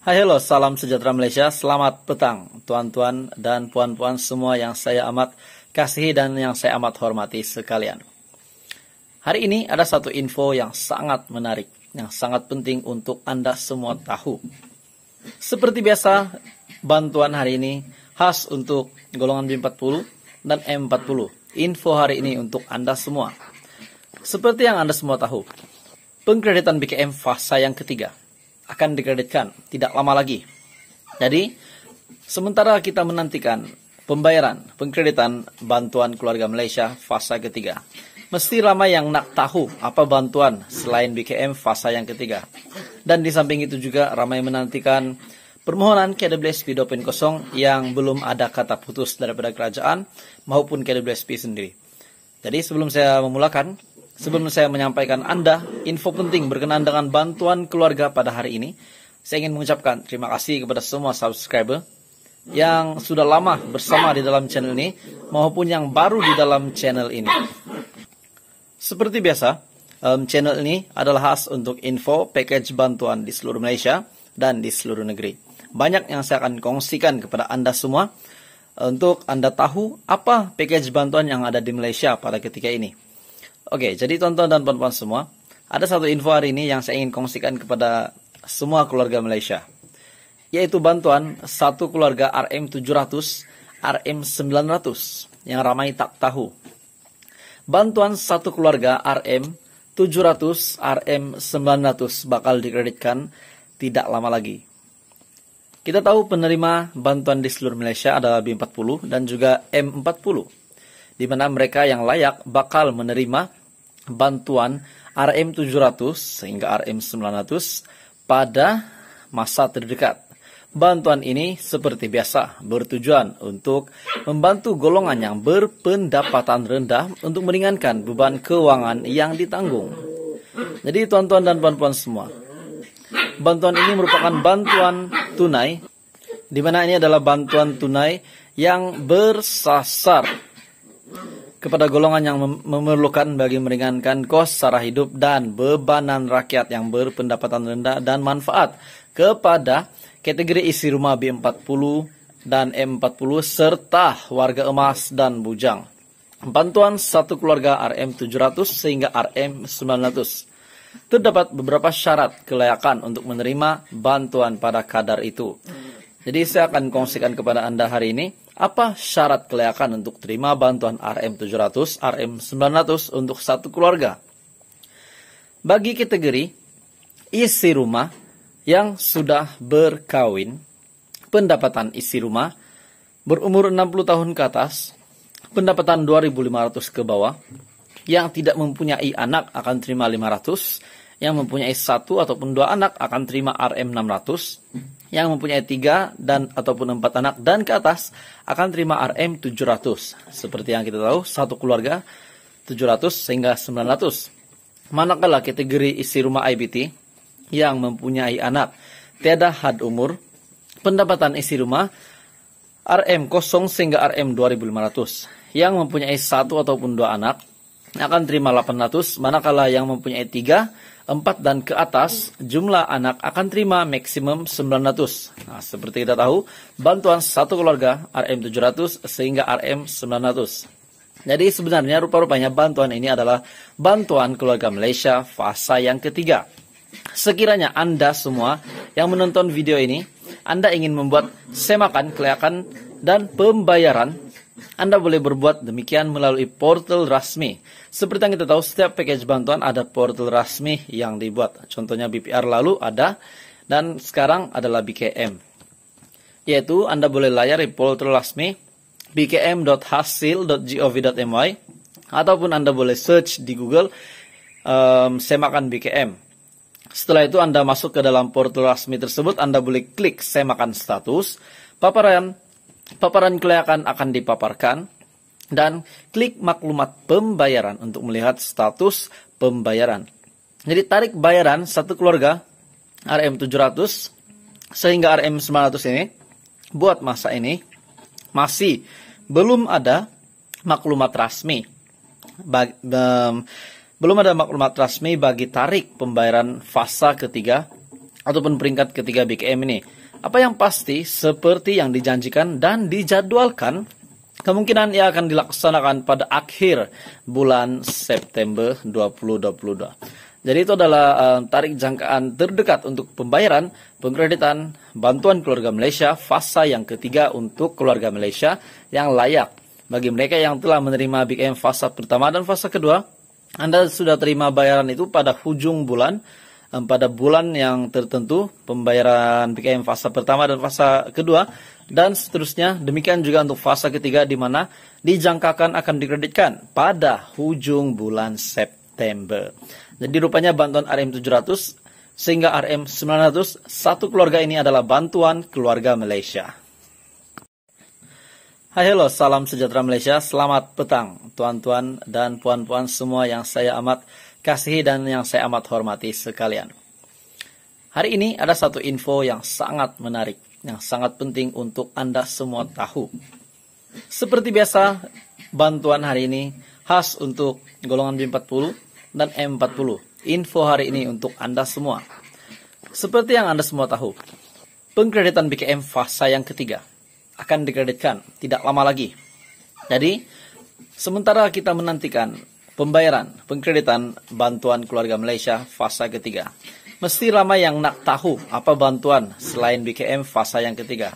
Hai halo, salam sejahtera Malaysia, selamat petang tuan-tuan dan puan-puan semua yang saya amat kasihi dan yang saya amat hormati sekalian. Hari ini ada satu info yang sangat menarik, yang sangat penting untuk Anda semua tahu. Seperti biasa, bantuan hari ini khas untuk golongan B40 dan M40. Info hari ini untuk Anda semua. Seperti yang Anda semua tahu, pengkreditan BKM fasa yang ketiga akan dikreditkan tidak lama lagi. Jadi, sementara kita menantikan pembayaran pengkreditan bantuan keluarga Malaysia fase ketiga. Mesti ramai yang nak tahu apa bantuan selain BKM fase yang ketiga. Dan di samping itu juga ramai menantikan permohonan KWSP 2.0 yang belum ada kata putus daripada kerajaan maupun KWSP sendiri. Jadi sebelum saya memulakan, Sebelum saya menyampaikan Anda info penting berkenaan dengan bantuan keluarga pada hari ini, saya ingin mengucapkan terima kasih kepada semua subscriber yang sudah lama bersama di dalam channel ini maupun yang baru di dalam channel ini. Seperti biasa, channel ini adalah khas untuk info package bantuan di seluruh Malaysia dan di seluruh negeri. Banyak yang saya akan kongsikan kepada Anda semua untuk Anda tahu apa package bantuan yang ada di Malaysia pada ketika ini. Oke, jadi tonton dan perempuan semua, ada satu info hari ini yang saya ingin kongsikan kepada semua keluarga Malaysia, yaitu bantuan satu keluarga RM700, RM900 yang ramai tak tahu. Bantuan satu keluarga RM700, RM900 bakal dikreditkan tidak lama lagi. Kita tahu penerima bantuan di seluruh Malaysia adalah B40 dan juga M40 di mana mereka yang layak bakal menerima bantuan RM 700 sehingga RM 900 pada masa terdekat. Bantuan ini seperti biasa bertujuan untuk membantu golongan yang berpendapatan rendah untuk meringankan beban keuangan yang ditanggung. Jadi tuan-tuan dan puan-puan semua, bantuan ini merupakan bantuan tunai di mana ini adalah bantuan tunai yang bersasar kepada golongan yang memerlukan bagi meringankan kos secara hidup dan bebanan rakyat yang berpendapatan rendah dan manfaat kepada kategori isi rumah B40 dan M40 serta warga emas dan bujang. Bantuan satu keluarga RM700 sehingga RM900. Terdapat beberapa syarat kelayakan untuk menerima bantuan pada kadar itu. Jadi saya akan kongsikan kepada Anda hari ini apa syarat kelayakan untuk terima bantuan RM700, RM900 untuk satu keluarga? Bagi kategori isi rumah yang sudah berkawin, pendapatan isi rumah berumur 60 tahun ke atas, pendapatan 2.500 ke bawah, yang tidak mempunyai anak akan terima 500, yang mempunyai satu ataupun dua anak akan terima RM 600, yang mempunyai tiga dan ataupun empat anak dan ke atas akan terima RM 700. Seperti yang kita tahu, satu keluarga 700 sehingga 900. Manakala kategori isi rumah IBT yang mempunyai anak tiada had umur, pendapatan isi rumah RM0 sehingga RM2500 yang mempunyai satu ataupun dua anak akan terima 800, manakala yang mempunyai 3, 4 dan ke atas, jumlah anak akan terima maksimum 900. Nah, seperti kita tahu, bantuan satu keluarga RM 700 sehingga RM 900. Jadi sebenarnya rupa-rupanya bantuan ini adalah bantuan keluarga Malaysia fasa yang ketiga. Sekiranya Anda semua yang menonton video ini, Anda ingin membuat semakan, kelayakan, dan pembayaran anda boleh berbuat demikian melalui portal resmi. Seperti yang kita tahu, setiap package bantuan ada portal resmi yang dibuat. Contohnya BPR lalu ada, dan sekarang adalah BKM. Yaitu Anda boleh layari portal rasmi bkm.hasil.gov.my ataupun Anda boleh search di Google um, semakan BKM. Setelah itu Anda masuk ke dalam portal resmi tersebut, Anda boleh klik semakan status, paparan, Paparan kelayakan akan dipaparkan dan klik maklumat pembayaran untuk melihat status pembayaran. Jadi tarik bayaran satu keluarga RM700 sehingga RM900 ini buat masa ini masih belum ada maklumat resmi. Bagi, um, belum ada maklumat resmi bagi tarik pembayaran fasa ketiga ataupun peringkat ketiga BKM ini. Apa yang pasti, seperti yang dijanjikan dan dijadwalkan, kemungkinan ia akan dilaksanakan pada akhir bulan September 2022. Jadi itu adalah eh, tarik jangkaan terdekat untuk pembayaran pengkreditan bantuan keluarga Malaysia fasa yang ketiga untuk keluarga Malaysia yang layak. Bagi mereka yang telah menerima BKM fasa pertama dan fasa kedua, Anda sudah terima bayaran itu pada hujung bulan pada bulan yang tertentu, pembayaran PKM fase pertama dan fase kedua dan seterusnya. Demikian juga untuk fase ketiga di mana dijangkakan akan dikreditkan pada hujung bulan September. Jadi rupanya bantuan RM700 sehingga RM900 satu keluarga ini adalah bantuan keluarga Malaysia. Hai halo, salam sejahtera Malaysia, selamat petang tuan-tuan dan puan-puan semua yang saya amat kasihi dan yang saya amat hormati sekalian. Hari ini ada satu info yang sangat menarik, yang sangat penting untuk Anda semua tahu. Seperti biasa, bantuan hari ini khas untuk golongan B40 dan M40. Info hari ini untuk Anda semua. Seperti yang Anda semua tahu, pengkreditan BKM fase yang ketiga akan dikreditkan tidak lama lagi. Jadi, sementara kita menantikan Pembayaran, pengkreditan, bantuan keluarga Malaysia fase ketiga. Mesti ramai yang nak tahu apa bantuan selain BKM fase yang ketiga.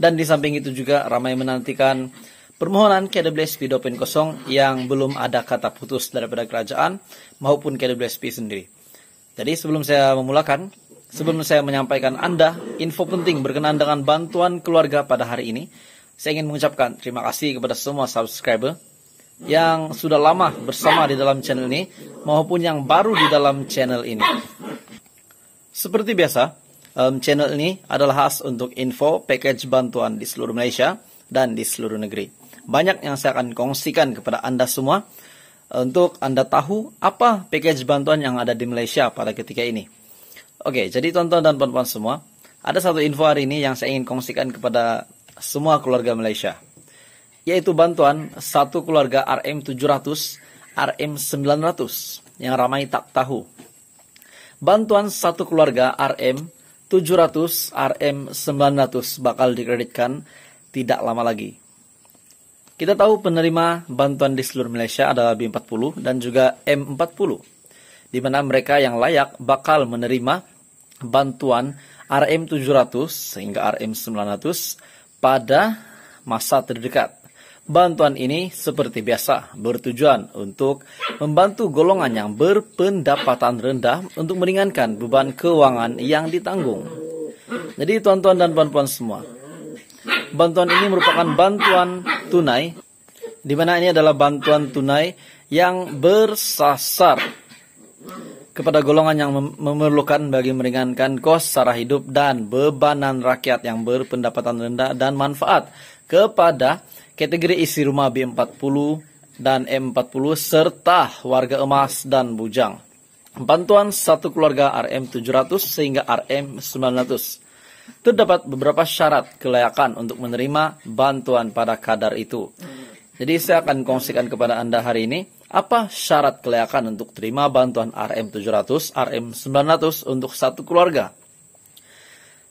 Dan di samping itu juga ramai menantikan permohonan KWSP 2.0 yang belum ada kata putus daripada kerajaan maupun KWSP sendiri. Jadi sebelum saya memulakan, Sebelum saya menyampaikan Anda info penting berkenaan dengan bantuan keluarga pada hari ini, saya ingin mengucapkan terima kasih kepada semua subscriber yang sudah lama bersama di dalam channel ini maupun yang baru di dalam channel ini. Seperti biasa, um, channel ini adalah khas untuk info package bantuan di seluruh Malaysia dan di seluruh negeri. Banyak yang saya akan kongsikan kepada Anda semua untuk Anda tahu apa package bantuan yang ada di Malaysia pada ketika ini. Oke, jadi tonton dan puan-puan semua, ada satu info hari ini yang saya ingin kongsikan kepada semua keluarga Malaysia yaitu bantuan satu keluarga RM700, RM900 yang ramai tak tahu. Bantuan satu keluarga RM700, RM900 bakal dikreditkan tidak lama lagi. Kita tahu penerima bantuan di seluruh Malaysia adalah B40 dan juga M40, di mana mereka yang layak bakal menerima bantuan RM700 hingga RM900 pada masa terdekat. Bantuan ini seperti biasa bertujuan untuk membantu golongan yang berpendapatan rendah untuk meringankan beban keuangan yang ditanggung. Jadi tuan-tuan dan puan-puan semua, bantuan ini merupakan bantuan tunai di mana ini adalah bantuan tunai yang bersasar kepada golongan yang memerlukan bagi meringankan kos secara hidup dan bebanan rakyat yang berpendapatan rendah dan manfaat kepada kategori isi rumah B40 dan M40 serta warga emas dan bujang. Bantuan satu keluarga RM700 sehingga RM900. Terdapat beberapa syarat kelayakan untuk menerima bantuan pada kadar itu. Jadi saya akan kongsikan kepada Anda hari ini apa syarat kelayakan untuk terima bantuan RM700, RM900 untuk satu keluarga.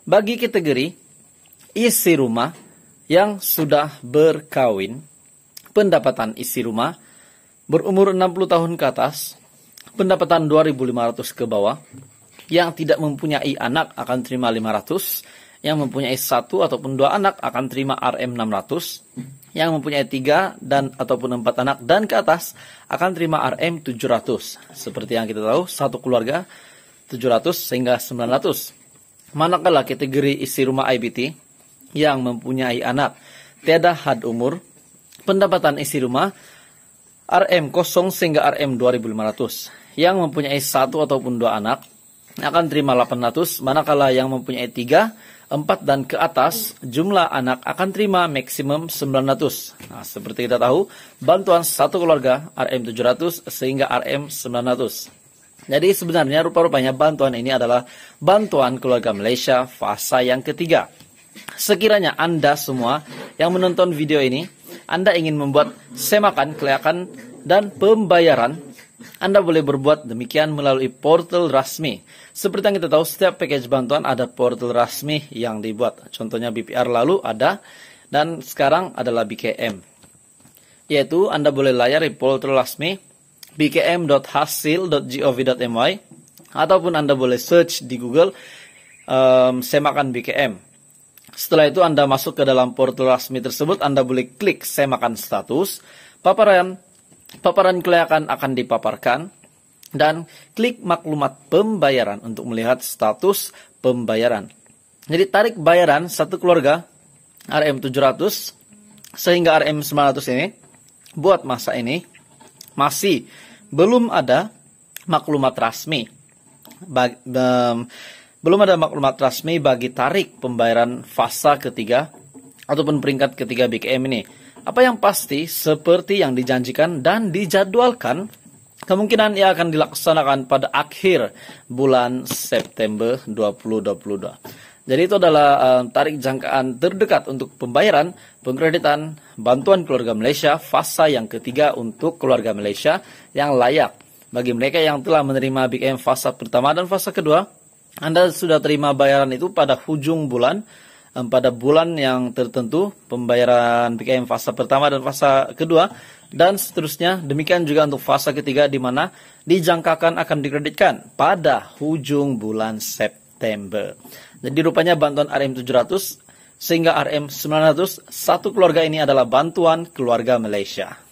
Bagi kategori isi rumah yang sudah berkawin, pendapatan isi rumah, berumur 60 tahun ke atas, pendapatan 2.500 ke bawah, yang tidak mempunyai anak akan terima 500, yang mempunyai satu ataupun dua anak akan terima RM 600, yang mempunyai tiga dan ataupun empat anak dan ke atas akan terima RM 700. Seperti yang kita tahu, satu keluarga 700 sehingga 900. Manakala kategori isi rumah IBT yang mempunyai anak tiada had umur, pendapatan isi rumah RM0 sehingga RM2500 yang mempunyai satu ataupun dua anak akan terima 800 manakala yang mempunyai tiga, empat dan ke atas jumlah anak akan terima maksimum 900. Nah, seperti kita tahu, bantuan satu keluarga RM 700 sehingga RM 900. Jadi sebenarnya rupa-rupanya bantuan ini adalah bantuan keluarga Malaysia fasa yang ketiga. Sekiranya Anda semua yang menonton video ini, Anda ingin membuat semakan, kelayakan, dan pembayaran, Anda boleh berbuat demikian melalui portal rasmi. Seperti yang kita tahu, setiap package bantuan ada portal rasmi yang dibuat. Contohnya BPR lalu ada, dan sekarang adalah BKM. Yaitu Anda boleh layari portal rasmi bkm.hasil.gov.my ataupun Anda boleh search di Google um, semakan BKM. Setelah itu Anda masuk ke dalam portal resmi tersebut, Anda boleh klik semakan status, paparan paparan kelayakan akan dipaparkan dan klik maklumat pembayaran untuk melihat status pembayaran. Jadi tarik bayaran satu keluarga RM700 sehingga RM900 ini buat masa ini masih belum ada maklumat resmi. Bag, um, belum ada maklumat resmi bagi tarik pembayaran fasa ketiga ataupun peringkat ketiga BKM ini. Apa yang pasti seperti yang dijanjikan dan dijadwalkan kemungkinan ia akan dilaksanakan pada akhir bulan September 2022. Jadi itu adalah um, tarik jangkaan terdekat untuk pembayaran pengkreditan bantuan keluarga Malaysia fasa yang ketiga untuk keluarga Malaysia yang layak bagi mereka yang telah menerima BKM fasa pertama dan fasa kedua anda sudah terima bayaran itu pada hujung bulan pada bulan yang tertentu pembayaran PKM fase pertama dan fase kedua dan seterusnya demikian juga untuk fase ketiga di mana dijangkakan akan dikreditkan pada hujung bulan September. Jadi rupanya bantuan RM 700 sehingga RM 900 satu keluarga ini adalah bantuan keluarga Malaysia.